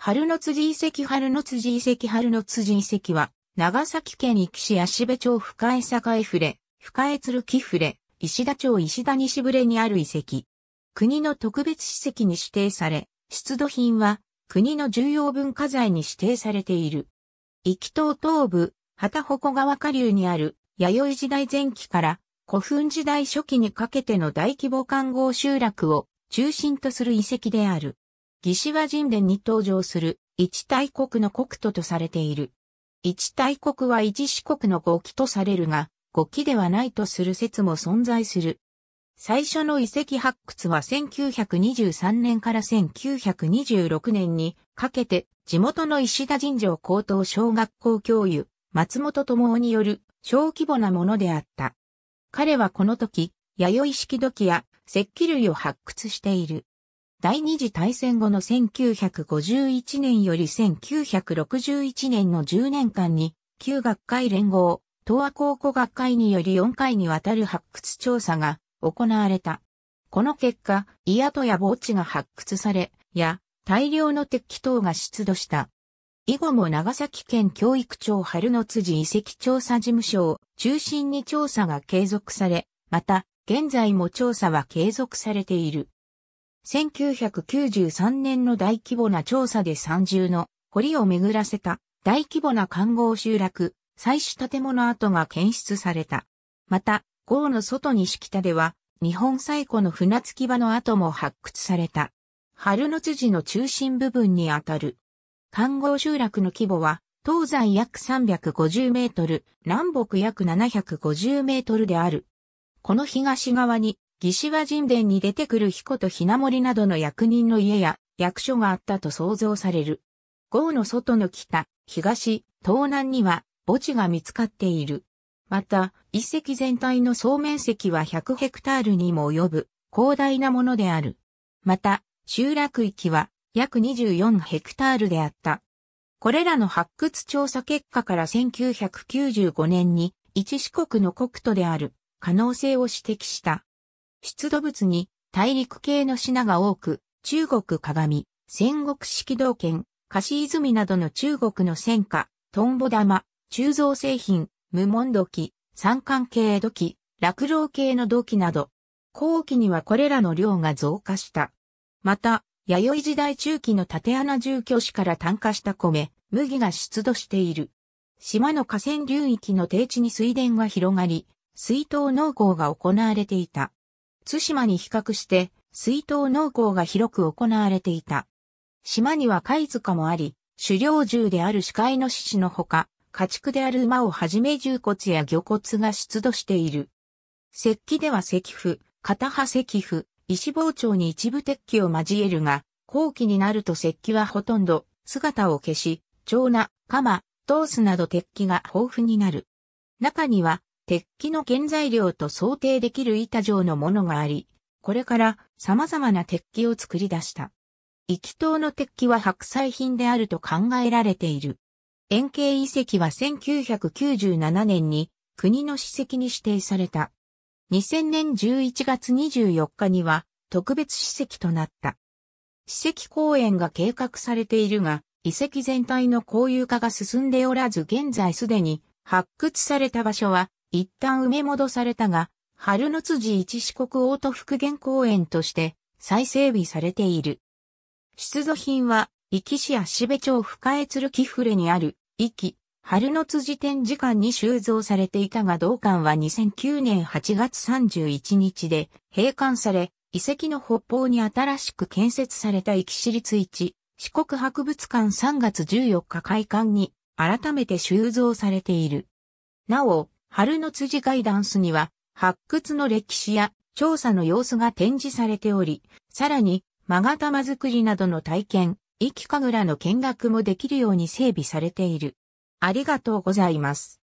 春の辻遺跡春の辻遺跡春の辻遺跡は、長崎県壱岐市芦部町深江坂江触れ、深江鶴木触れ、石田町石田西ぶれにある遺跡。国の特別史跡に指定され、出土品は国の重要文化財に指定されている。壱岐島東部、畑鉾川下流にある弥生時代前期から古墳時代初期にかけての大規模観合集落を中心とする遺跡である。義志倭神殿に登場する一大国の国都とされている。一大国は一四国の五期とされるが、五期ではないとする説も存在する。最初の遺跡発掘は1923年から1926年にかけて地元の石田神城高等小学校教諭松本智夫による小規模なものであった。彼はこの時、弥生式土器や石器類を発掘している。第二次大戦後の1951年より1961年の10年間に、旧学会連合、東亜考古学会により4回にわたる発掘調査が行われた。この結果、イヤトや墓地が発掘され、や、大量の鉄器等が出土した。以後も長崎県教育庁春の辻遺跡調査事務所を中心に調査が継続され、また、現在も調査は継続されている。1993年の大規模な調査で三重の堀を巡らせた大規模な観光集落、採取建物跡が検出された。また、郷の外西北では、日本最古の船着き場の跡も発掘された。春の辻の中心部分にあたる。観光集落の規模は、東西約350メートル、南北約750メートルである。この東側に義志倭神殿に出てくる彦とひな森などの役人の家や役所があったと想像される。豪の外の北、東、東南には墓地が見つかっている。また、遺跡全体の総面積は100ヘクタールにも及ぶ広大なものである。また、集落域は約24ヘクタールであった。これらの発掘調査結果から1995年に一四国の国土である可能性を指摘した。出土物に大陸系の品が多く、中国鏡、戦国式道剣、菓子泉などの中国の戦火、トンボ玉、鋳造製品、無門土器、三冠系土器、落老系の土器など、後期にはこれらの量が増加した。また、弥生時代中期の縦穴住居市から炭化した米、麦が出土している。島の河川流域の低地に水田が広がり、水筒農耕が行われていた。津島に比較して、水筒農耕が広く行われていた。島には貝塚もあり、狩猟銃である鹿イのシシのほか、家畜である馬をはじめ銃骨や魚骨が出土している。石器では石符、片刃石符、石包丁に一部鉄器を交えるが、後期になると石器はほとんど姿を消し、長な、鎌、トースなど鉄器が豊富になる。中には鉄器の原材料と想定できる板状のものがあり、これから様々な鉄器を作り出した。遺き島の鉄器は白菜品であると考えられている。円形遺跡は1997年に国の史跡に指定された。2000年11月24日には特別史跡となった。史跡公園が計画されているが、遺跡全体の公有化が進んでおらず現在すでに発掘された場所は一旦埋め戻されたが、春の辻一四国大都復元公園として再整備されている。出土品は、壱岐市足部町深江鶴木触れにある、壱岐、春の辻展示館に収蔵されていたが同館は2009年8月31日で閉館され、遺跡の北方に新しく建設された壱岐市立一、四国博物館3月14日開館に改めて収蔵されている。なお、春の辻ガイダンスには、発掘の歴史や調査の様子が展示されており、さらに、マガタマ作りなどの体験、生き神楽の見学もできるように整備されている。ありがとうございます。